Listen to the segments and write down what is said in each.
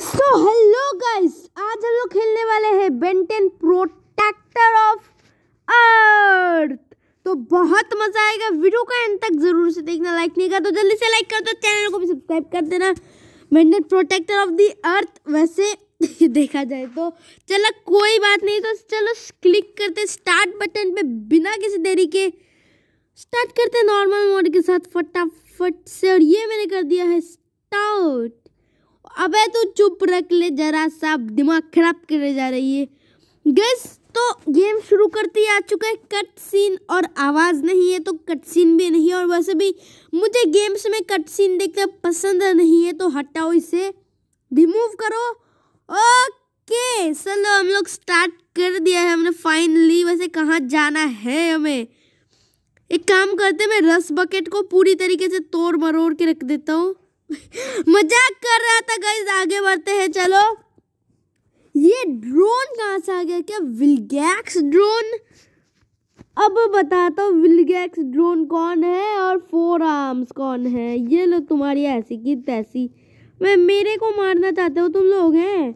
So hello guys आज हम लोग खेलने वाले हैं बेंटेन प्रोटेक्टर ऑफ अर्थ तो बहुत मजा आएगा वीडियो का एंड तक जरूर से देखना लाइक नहीं कर तो जल्दी से लाइक कर दो तो चैनल को भी सब्सक्राइब कर देना Ben Ten protector of the earth वैसे देखा जाए तो चलो कोई बात नहीं तो चलो क्लिक करते स्टार्ट बटन पे बिना किसी देरी के स्टार्ट करते नॉर्मल मोड के साथ फटाफट से और ये मैंने कर दिया है स्टार्ट अबे तू चुप रख ले जरा सा दिमाग खराब करे जा रही है गैस तो गेम शुरू करते ही आ चुका है कट सीन और आवाज़ नहीं है तो कट सीन भी नहीं है और वैसे भी मुझे गेम्स में कट सीन देखना पसंद नहीं है तो हटाओ इसे रिमूव करो ओके चलो हम लोग स्टार्ट कर दिया है हमने फाइनली वैसे कहाँ जाना है हमें एक काम करते मैं रस बकेट को पूरी तरीके से तोड़ मरोड़ के रख देता हूँ मजाक कर रहा था गाइस आगे बढ़ते हैं चलो ये ड्रोन कहाँ से आ गया क्या विलगैक्स ड्रोन अब बताता हूँ विलगैक्स ड्रोन कौन है और फोर आर्म्स कौन है ये लो तुम्हारी ऐसी की तैसी मैं मेरे को मारना चाहते हो तुम लोग हैं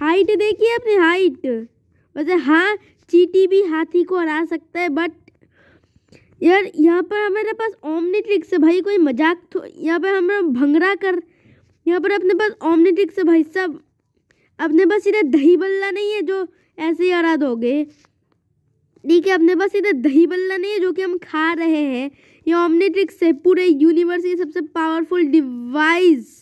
हाइट देखिए अपनी हाइट वैसे हाँ चीटी भी हाथी को हरा सकता है बट यार यहाँ पर हमारे पास ट्रिक्स है भाई कोई मजाक तो यहाँ पर हम भंगड़ा कर यहाँ पर अपने पास ओमनीट्रिक्स है भाई सब अपने पास इधर दही बल्ला नहीं है जो ऐसे ही आराध हो गए ठीक है अपने पास इधर दही बल्ला नहीं है जो कि हम खा रहे हैं ये ट्रिक्स है पूरे यूनिवर्स की सबसे पावरफुल डिवाइस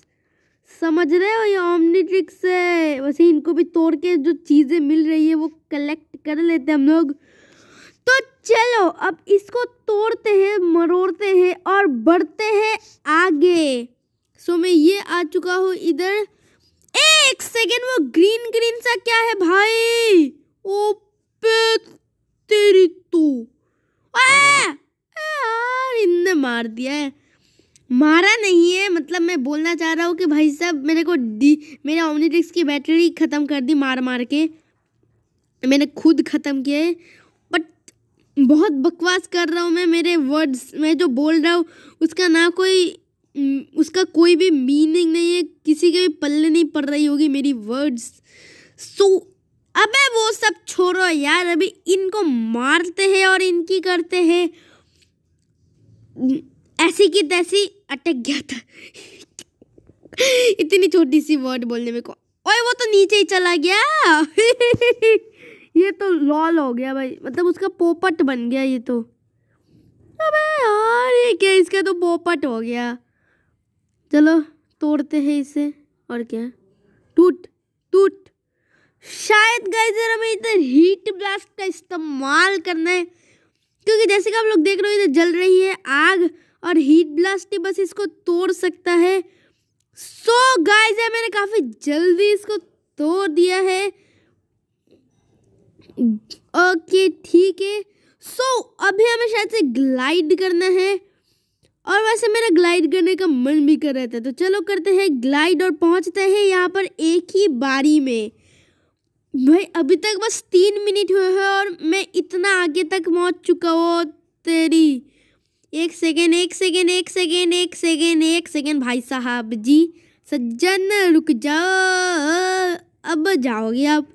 समझ रहे हो ये ट्रिक्स है वैसे इनको भी तोड़ के जो चीज़ें मिल रही है वो कलेक्ट कर लेते हैं हम लोग तो चलो अब इसको तोड़ते हैं मरोड़ते हैं और बढ़ते हैं आगे सो मैं ये आ चुका हूँ इधर एक सेकेंड वो ग्रीन ग्रीन सा क्या है भाई ओ पे तेरी तू यार इनने मार दिया है मारा नहीं है मतलब मैं बोलना चाह रहा हूँ कि भाई साहब मेरे को डी मेरे ओमनीटिक्स की बैटरी ख़त्म कर दी मार मार के मैंने खुद ख़त्म किया है बहुत बकवास कर रहा हूँ मैं मेरे वर्ड्स मैं जो बोल रहा हूँ उसका ना कोई उसका कोई भी मीनिंग नहीं है किसी के भी पल्ले नहीं पड़ रही होगी मेरी वर्ड्स सो so, अबे वो सब छोड़ो यार अभी इनको मारते हैं और इनकी करते हैं ऐसी की तैसी अटक गया था इतनी छोटी सी वर्ड बोलने में को ओए वो तो नीचे ही चला गया ये तो लॉल हो गया भाई मतलब उसका पोपट बन गया ये तो अबे यार ये क्या इसका तो पोपट हो गया चलो तोड़ते हैं इसे और क्या टूट टूट शायद जर हमें इधर हीट ब्लास्ट का इस्तेमाल करना है क्योंकि जैसे कि आप लोग देख रहे हो इधर जल रही है आग और हीट ब्लास्ट ही बस इसको तोड़ सकता है सो so है मैंने काफ़ी जल्दी इसको तोड़ दिया है ओके ठीक है सो अभी हमें शायद से ग्लाइड करना है और वैसे मेरा ग्लाइड करने का मन भी कर रहा था तो चलो करते हैं ग्लाइड और पहुंचते हैं यहाँ पर एक ही बारी में भाई अभी तक बस तीन मिनट हुए हैं और मैं इतना आगे तक पहुँच चुका हूँ तेरी एक सेकेंड एक सेकेंड एक सेकेंड एक सेकेंड एक सेकेंड भाई साहब जी सज्जन रुक जाओ अब जाओगे आप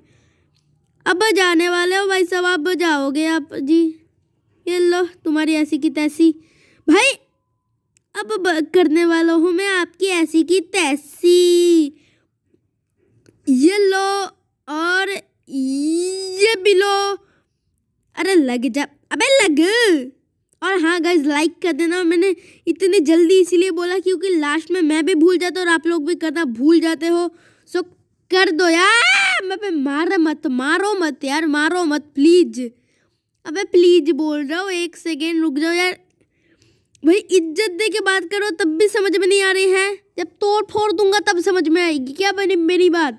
अब बजाने वाले हो भाई साहब आप बजाओगे आप जी ये लो तुम्हारी ऐसी की तैसी भाई अब करने वाला हूँ मैं आपकी ऐसी की तैसी ये लो और ये भी लो अरे लग जा अबे लग और हाँ गाइज लाइक कर देना मैंने इतनी जल्दी इसीलिए बोला क्योंकि लास्ट में मैं भी भूल जाता और आप लोग भी करना भूल जाते हो सो कर दो यार मैं पे मार मत मारो मत यार मारो मत प्लीज अबे प्लीज बोल रहा हूँ एक सेकेंड रुक जाओ यार भाई इज्जत दे के बात करो तब भी समझ में नहीं आ रही है जब तोड़ फोड़ दूंगा तब समझ में आएगी क्या बनी मेरी बात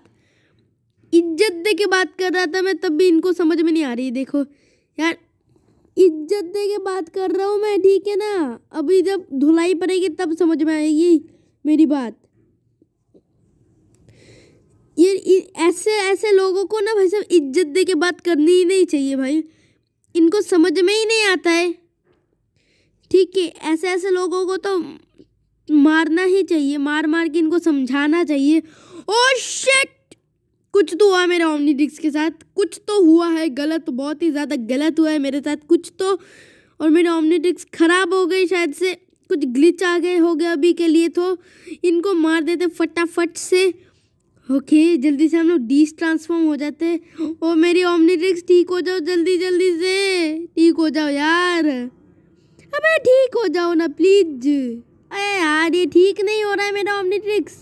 इज्जत दे के बात कर रहा था मैं तब भी इनको समझ में नहीं आ रही देखो यार इज्जत दे के बात कर रहा हूँ मैं ठीक है ना अभी जब धुलाई पड़ेगी तब समझ में आएगी मेरी बात ये ऐसे ऐसे लोगों को ना भाई साहब इज्जत दे के बात करनी ही नहीं चाहिए भाई इनको समझ में ही नहीं आता है ठीक है ऐसे ऐसे लोगों को तो मारना ही चाहिए मार मार के इनको समझाना चाहिए ओ शिट कुछ तो हुआ मेरा ओमनी डिक्स के साथ कुछ तो हुआ है गलत बहुत ही ज़्यादा गलत हुआ है मेरे साथ कुछ तो और मेरे ओमनी डिक्स ख़राब हो गई शायद से कुछ ग्लिच आ गए हो गया अभी के लिए तो इनको मार देते फटाफट से ओके जल्दी से हम लोग डीस ट्रांसफॉर्म हो जाते हैं ओ मेरी ओमनीट्रिक्स ठीक हो जाओ जल्दी जल्दी से ठीक हो जाओ यार अबे ठीक हो जाओ ना प्लीज अरे यार ये ठीक नहीं हो रहा है मेरा ओमनीट्रिक्स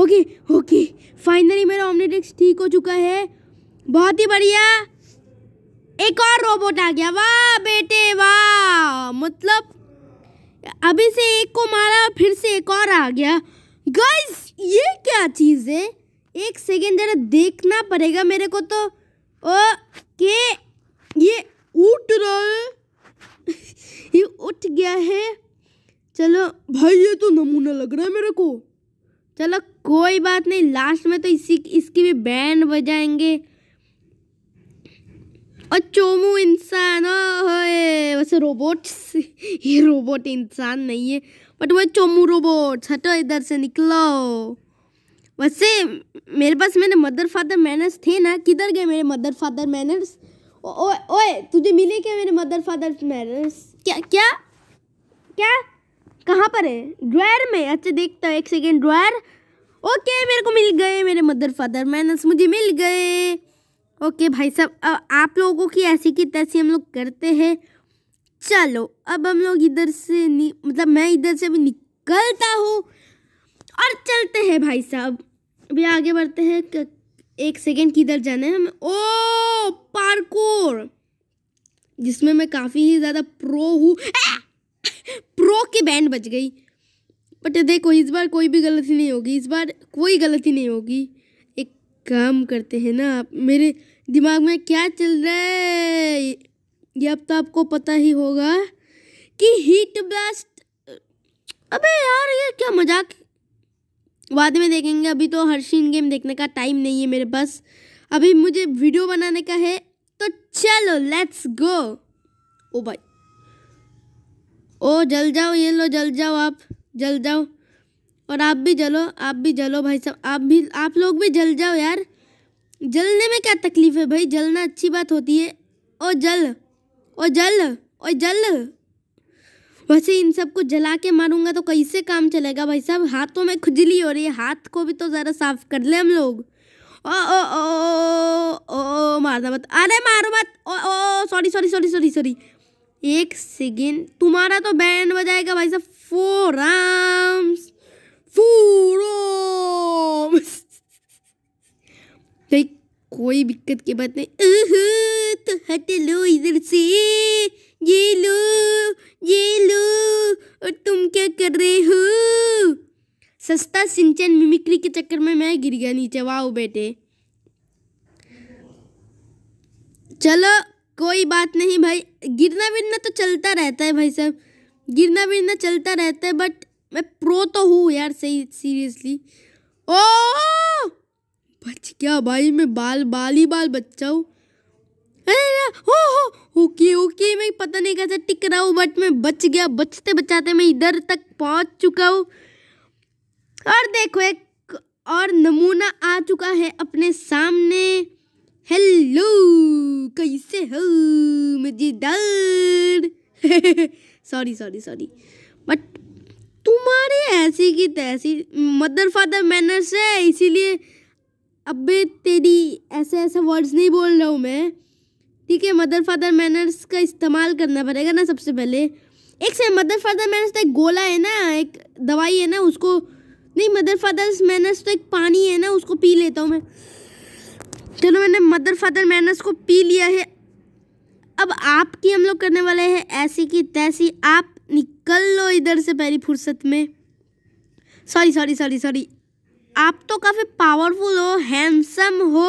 ओके ओके फाइनली मेरा ओमनीट्रिक्स ठीक हो चुका है बहुत ही बढ़िया एक और रोबोट आ गया वाह बेटे वाह मतलब अभी से एक को मारा फिर से एक और आ गया गाइस ये क्या चीज़ है एक सेकेंड जरा देखना पड़ेगा मेरे को तो ओ के ये उठ रहा है ये उठ गया है चलो भाई ये तो नमूना लग रहा है मेरे को चलो कोई बात नहीं लास्ट में तो इसी इसकी भी बैंड बजाएंगे और चोमू इंसान वैसे रोबोट्स ये रोबोट इंसान नहीं है बट वो चोमू रोबोट्स हटो इधर से निकलो वैसे मेरे पास मेरे मदर फादर मैनर्स थे ना किधर गए मेरे मदर फादर मैनर्स ओए ओए तुझे मिले क्या मेरे मदर फादर मैनर्स क्या क्या क्या कहाँ पर है ड्रायर में अच्छा देखता है एक सेकेंड ड्रायर ओके मेरे को मिल गए मेरे मदर फादर मैनर्स मुझे मिल गए ओके भाई साहब अब आप लोगों की ऐसी की तैसी हम लोग करते हैं चलो अब हम लोग इधर से मतलब मैं इधर से अभी निकलता हूँ और चलते हैं भाई साहब अभी आगे बढ़ते हैं एक सेकेंड किधर जाना है हमें ओ पार्कोर जिसमें मैं काफ़ी ही ज़्यादा प्रो हूँ प्रो की बैंड बज गई बट देखो इस बार कोई भी गलती नहीं होगी इस बार कोई गलती नहीं होगी एक काम करते हैं ना आप मेरे दिमाग में क्या चल रहा है ये अब तो आपको पता ही होगा कि हीट ब्लास्ट अबे यार ये क्या मजाक बाद में देखेंगे अभी तो हर्षिन गेम देखने का टाइम नहीं है मेरे पास अभी मुझे वीडियो बनाने का है तो चलो लेट्स गो ओ भाई ओ जल जाओ ये लो जल जाओ आप जल जाओ और आप भी जलो आप भी जलो भाई साहब आप भी आप लोग भी जल जाओ यार जलने में क्या तकलीफ है भाई जलना अच्छी बात होती है ओ जल ओ जल ओ जल वैसे इन सबको जला के मारूंगा तो कैसे काम चलेगा भाई साहब हाथों तो में खुजली हो रही है हाथ को भी तो ज़रा साफ कर ले हम लोग ओ ओ ओ ओ मारना मत अरे मारो मत ओ ओ sorry sorry sorry sorry sorry एक सेकेंड तुम्हारा तो बैंड बजाएगा भाई साहब फोर आर्म्स फोर कोई दिक्कत की बात नहीं तो हट लो इधर से ये लो ये लो और तुम क्या कर रहे हो सस्ता सिंचन मिमिक्री के चक्कर में मैं गिर गया नीचे वाह बेटे चलो कोई बात नहीं भाई गिरना बिरना तो चलता रहता है भाई साहब गिरना बिरना चलता रहता है बट मैं प्रो तो हूँ यार सही सीरियसली ओ बच गया भाई मैं बाल बाल ही बाल बच्चा हूँ अरे हो हो ओके ओके मैं पता नहीं कैसे टिक रहा हूँ बट मैं बच गया बचते बचाते मैं इधर तक पहुँच चुका हूँ और देखो एक और नमूना आ चुका है अपने सामने हेलो कैसे हो दर्द सॉरी सॉरी सॉरी बट तुम्हारी ऐसी की तैसी मदर फादर मैनर्स है इसीलिए अबे तेरी ऐसे ऐसे वर्ड्स नहीं बोल रहा हूँ मैं ठीक है मदर फादर मैनर्स का इस्तेमाल करना पड़ेगा ना सबसे पहले एक से मदर फादर मैनर्स तो एक गोला है ना एक दवाई है ना उसको नहीं मदर फादर्स मैनर्स तो एक पानी है ना उसको पी लेता हूँ मैं चलो मैंने मदर फादर मैनर्स को पी लिया है अब आपकी हम लोग करने वाले हैं ऐसी की तैसी आप निकल लो इधर से पहली फुर्सत में सॉरी सॉरी सॉरी सॉरी आप तो काफ़ी पावरफुल हो हैंडसम हो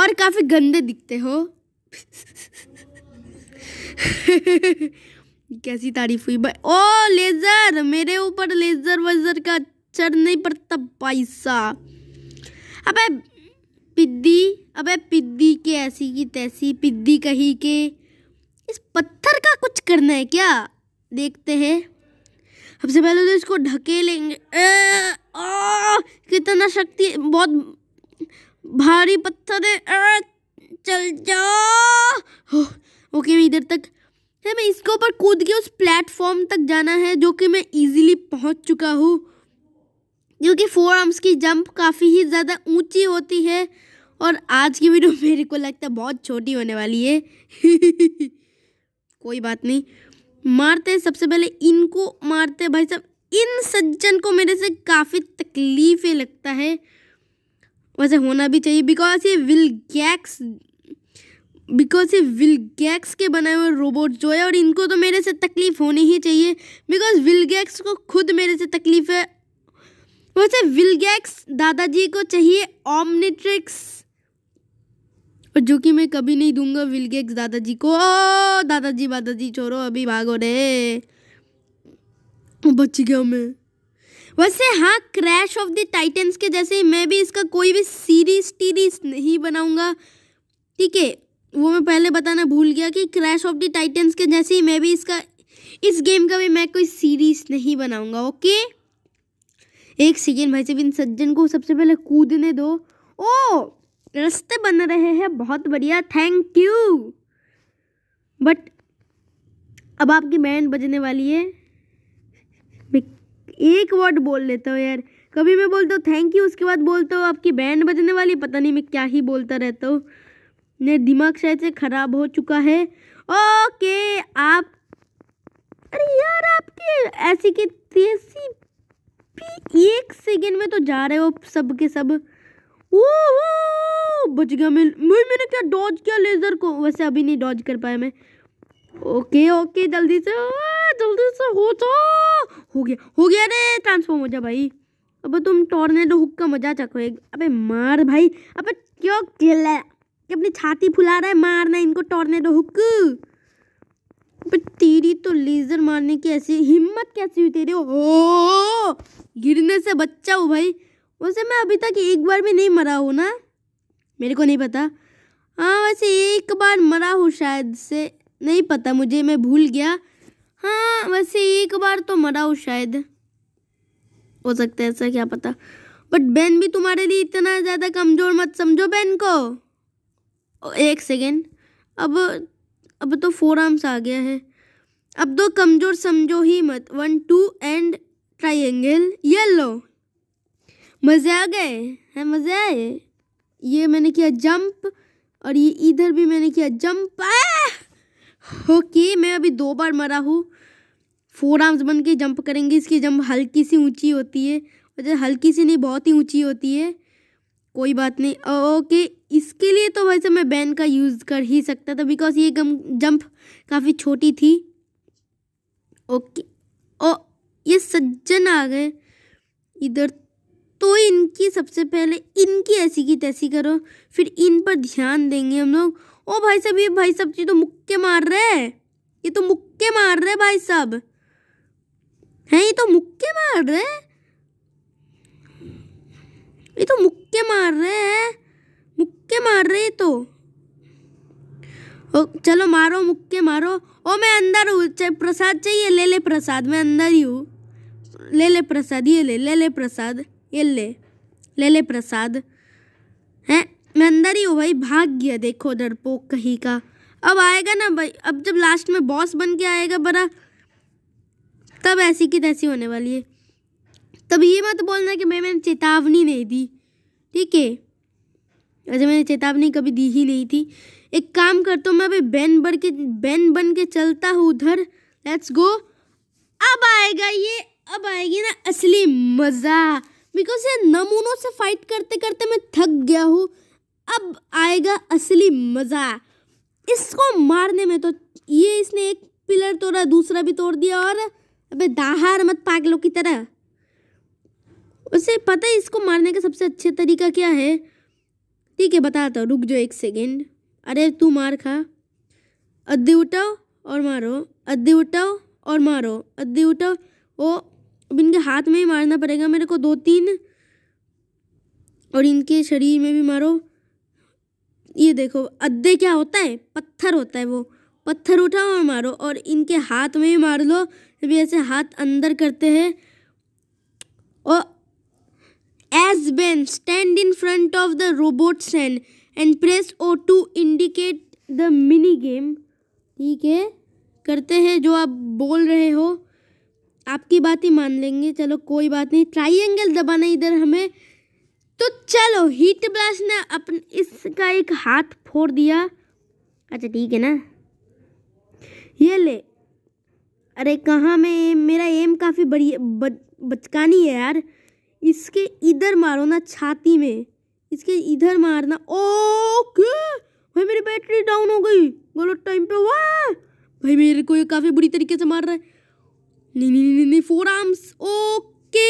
और काफ़ी गंदे दिखते हो कैसी तारीफ हुई भाई ओ लेजर मेरे ऊपर लेजर वजर का चढ़ नहीं पड़ता पैसा अबे पिद्दी अबे पिद्दी के ऐसी की तैसी पिद्दी कही के इस पत्थर का कुछ करना है क्या देखते हैं सबसे पहले तो इसको ढकेलेंगे कितना शक्ति बहुत भारी पत्थर है चल जाओ ओके मैं इधर तक है मैं इसके ऊपर कूद के उस प्लेटफॉर्म तक जाना है जो कि मैं इजीली पहुंच चुका हूँ क्योंकि फोर आर्म्स की जंप काफ़ी ही ज़्यादा ऊंची होती है और आज की वीडियो मेरे को लगता है बहुत छोटी होने वाली है कोई बात नहीं मारते हैं सबसे पहले इनको मारते हैं भाई साहब इन सज्जन को मेरे से काफ़ी तकलीफें लगता है वैसे होना भी चाहिए बिकॉज ये विल गैक्स बिकॉज ये विलगैक्स के बनाए हुए रोबोट जो है और इनको तो मेरे से तकलीफ़ होनी ही चाहिए बिकॉज विलगैक्स को खुद मेरे से तकलीफ़ है वैसे विलगैक्स दादाजी को चाहिए ऑमनीट्रिक्स और जो कि मैं कभी नहीं दूंगा विलगैक्स दादाजी को ओ दादाजी दादाजी छोड़ो अभी भागो रे बच गया मैं वैसे हाँ क्रैश ऑफ द टाइटन्स के जैसे मैं भी इसका कोई भी सीरीज टीरीज नहीं बनाऊंगा ठीक है वो मैं पहले बताना भूल गया कि क्रैश ऑफ द टाइटन्स के जैसे ही मैं भी इसका इस गेम का भी मैं कोई सीरीज नहीं बनाऊंगा ओके एक सेकेंड भाई साहब इन सज्जन को सबसे पहले कूदने दो ओ रस्ते बन रहे हैं बहुत बढ़िया थैंक यू बट अब आपकी बैंड बजने वाली है मैं एक वर्ड बोल लेता हूँ यार कभी मैं बोलता हूँ थैंक यू उसके बाद बोलता हूँ आपकी बैंड बजने वाली पता नहीं मैं क्या ही बोलता रहता हूँ ने दिमाग शायद से ख़राब हो चुका है ओके आप अरे यार आपके ऐसी के तेजी भी एक सेकेंड में तो जा रहे हो सब के सब ओहो बच गया मैं मैंने क्या डॉज किया लेज़र को वैसे अभी नहीं डॉज कर पाया मैं ओके ओके जल्दी से जल्दी से हो तो हो गया हो गया रे ट्रांसफॉर्म हो जा भाई अब तुम टॉर्नेडो हुक का मजा चखो अबे मार भाई अबे क्यों खेल रहा है अपनी छाती फुला रहा है मारना इनको दो हुक पर तेरी तो लेजर मारने की ऐसी हिम्मत कैसी हुई तेरी ओ गिरने से बच्चा हो भाई वैसे मैं अभी तक एक बार भी नहीं मरा हूँ ना मेरे को नहीं पता हाँ वैसे एक बार मरा हूँ शायद से नहीं पता मुझे मैं भूल गया हाँ वैसे एक बार तो मरा हूँ शायद हो सकता है ऐसा क्या पता बट बहन भी तुम्हारे लिए इतना ज़्यादा कमज़ोर मत समझो बहन को एक सेकेंड अब अब तो फोर आर्म्स आ गया है अब तो कमज़ोर समझो ही मत one two and triangle yellow मज़े आ गए हैं मज़े आए ये मैंने किया जंप और ये इधर भी मैंने किया जंप ओके मैं अभी दो बार मरा हूँ फोर आर्म्स बन के जंप करेंगे इसकी जंप हल्की सी ऊंची होती है मतलब हल्की सी नहीं बहुत ही ऊंची होती है कोई बात नहीं ओके इसके लिए तो वैसे मैं बैन का यूज़ कर ही सकता था बिकॉज ये गम जंप काफ़ी छोटी थी ओके ओ ये सज्जन आ गए इधर तो इनकी सबसे पहले इनकी ऐसी की तैसी करो फिर इन पर ध्यान देंगे हम लोग ओ भाई साहब ये भाई साहब जी तो मुक्के मार रहे हैं ये तो मुक्के मार रहे भाई साहब हैं ये तो मुक्के मार रहे हैं ये तो मुक्के मार रहे हैं मुक्के मार रहे तो ओ, चलो मारो मुक्के मारो ओ मैं अंदर हूँ प्रसाद चाहिए ले ले प्रसाद मैं अंदर ही हूँ ले ले प्रसाद ये ले ले ले प्रसाद ये ले ले ले प्रसाद हैं मैं अंदर ही हूँ भाई भाग गया देखो पोक कहीं का अब आएगा ना भाई अब जब लास्ट में बॉस बन के आएगा बड़ा तब ऐसी की तैसी होने वाली है तब ये मत बोलना कि मैं मैंने चेतावनी नहीं दी ठीक है अच्छा मैंने चेतावनी कभी दी ही नहीं थी एक काम करता हूँ मैं अभी बैन बन के बैन बन के चलता हूँ उधर लेट्स गो अब आएगा ये अब आएगी ना असली मज़ा बिकॉज ये नमूनों से फाइट करते करते मैं थक गया हूँ अब आएगा असली मज़ा इसको मारने में तो ये इसने एक पिलर तोड़ा दूसरा भी तोड़ दिया और अबे दाहार मत पागलों की तरह उसे पता है इसको मारने का सबसे अच्छा तरीका क्या है ठीक है बताता हूँ रुक जाओ एक सेकेंड अरे तू मार खा अद्दी उठाओ और मारो अद्दी उठाओ और मारो अद्दी उठाओ वो अब इनके हाथ में ही मारना पड़ेगा मेरे को दो तीन और इनके शरीर में भी मारो ये देखो अद्दे क्या होता है पत्थर होता है वो पत्थर उठाओ और मारो और इनके हाथ में ही मार लो अभी ऐसे हाथ अंदर करते हैं और As Ben, stand in front of the robot stand and press O to indicate the mini game. ठीक है करते हैं जो आप बोल रहे हो आपकी बात ही मान लेंगे चलो कोई बात नहीं ट्राइंगल दबाना इधर हमें तो चलो हीट ब्लास्ट ने अपन इसका एक हाथ फोड़ दिया अच्छा ठीक है ना ये ले अरे कहाँ में मेरा एम काफ़ी बढ़िया बचकानी है यार इसके इधर मारो ना छाती में इसके इधर मारना ओके भाई मेरी बैटरी डाउन हो गई गलत टाइम पे वाह भाई मेरे को ये काफ़ी बुरी तरीके से मार रहा है नहीं नहीं नहीं नहीं फोर आर्म्स ओके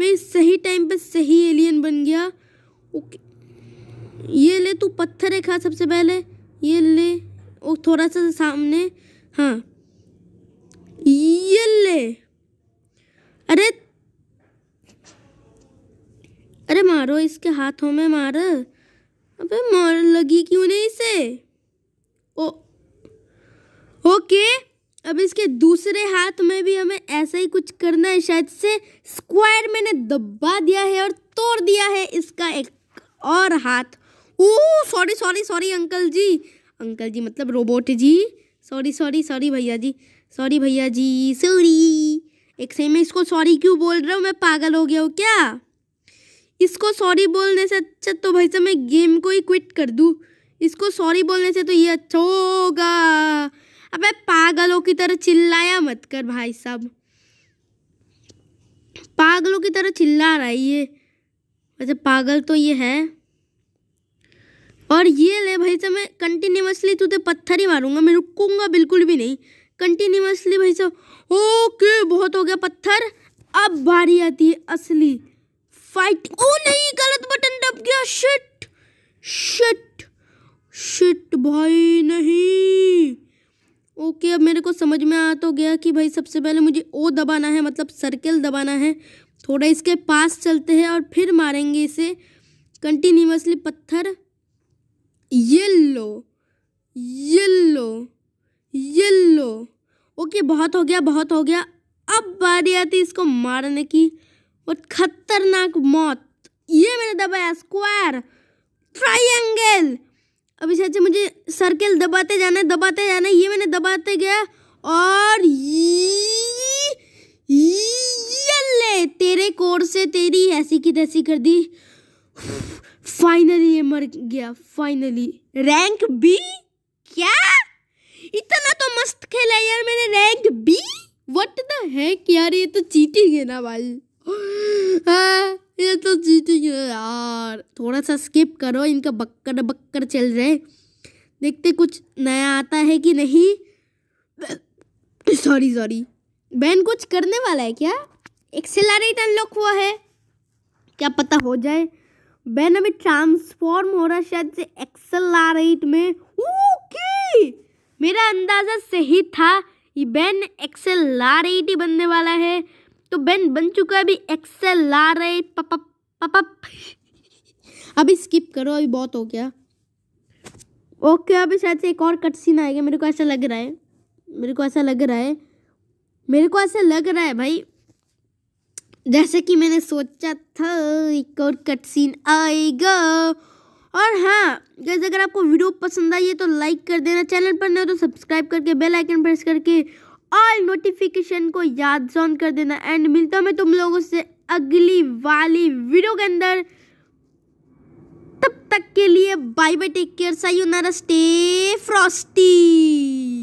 मैं सही टाइम पे सही एलियन बन गया ओके ये ले तू पत्थर है खा सबसे पहले ये ले ओ थोड़ा सा सामने हाँ ये ले अरे अरे मारो इसके हाथों में मार अबे मार लगी क्यों नहीं इसे ओ ओके अब इसके दूसरे हाथ में भी हमें ऐसा ही कुछ करना है शायद से स्क्वायर मैंने दबा दिया है और तोड़ दिया है इसका एक और हाथ ओ sorry sorry sorry uncle ji uncle ji मतलब robot ji sorry sorry sorry भैया जी सॉरी भैया जी सॉरी एक सही में इसको सॉरी क्यों बोल रहा हूँ मैं पागल हो गया हूँ क्या इसको सॉरी बोलने से अच्छा तो भाई साहब मैं गेम को ही क्विट कर दूँ इसको सॉरी बोलने से तो ये अच्छा होगा अबे पागलों की तरह चिल्लाया मत कर भाई साहब पागलों की तरह चिल्ला रहा है ये वैसे पागल तो ये है और ये ले भाई साहब मैं कंटिन्यूसली तुझे पत्थर ही मारूंगा मैं रुकूंगा बिल्कुल भी नहीं कंटिन्यूसली भाई साहब ओके बहुत हो गया पत्थर अब बारी आती है असली फाइट ओ oh, नहीं गलत बटन दब गया शिट शिट शिट भाई नहीं ओके अब मेरे को समझ में आ तो गया कि भाई सबसे पहले मुझे ओ दबाना है मतलब सर्कल दबाना है थोड़ा इसके पास चलते हैं और फिर मारेंगे इसे कंटिन्यूसली पत्थर येल्लो येल्लो येल्लो ओके बहुत हो गया बहुत हो गया अब बारी आती इसको मारने की और खतरनाक मौत ये मैंने दबाया स्क्वायर ट्राइंगल अभी इसे अच्छे मुझे सर्कल दबाते जाना है दबाते जाना है ये मैंने दबाते गया और ये तेरे कोर से तेरी ऐसी की तैसी कर दी फाइनली ये मर गया फाइनली रैंक बी क्या इतना तो मस्त खेला यार मैंने rank B what the heck यार ये तो चीटिंग है ना भाई हाँ, ये तो जीत गए यार थोड़ा सा स्किप करो इनका बक्कर बक्कर चल रहे देखते कुछ नया आता है कि नहीं सॉरी सॉरी बैन कुछ करने वाला है क्या एक्सेलरेट अनलॉक हुआ है क्या पता हो जाए बैन अभी ट्रांसफॉर्म हो रहा शायद से एक्सेलरेट में ओके मेरा अंदाज़ा सही था ये बैन एक्सेलरेट ही बनने वाला है तो बेन बन चुका है अभी एक्सेल ला रहे पप पपप अभी स्किप करो अभी बहुत हो गया ओके अभी शायद से एक और कट सीन आएगा मेरे को ऐसा लग रहा है मेरे को ऐसा लग रहा है मेरे को ऐसा लग रहा है भाई जैसे कि मैंने सोचा था एक और कट सीन आएगा और हाँ जैसे अगर आपको वीडियो पसंद आई है तो लाइक कर देना चैनल पर नहीं हो तो सब्सक्राइब करके बेल आइकन प्रेस करके ऑल नोटिफिकेशन को याद जॉन कर देना एंड मिलता मैं तुम लोगों से अगली वाली वीडियो के अंदर तब तक के लिए बाय बाय टेक केयर नारा स्टे फ्रॉस्टी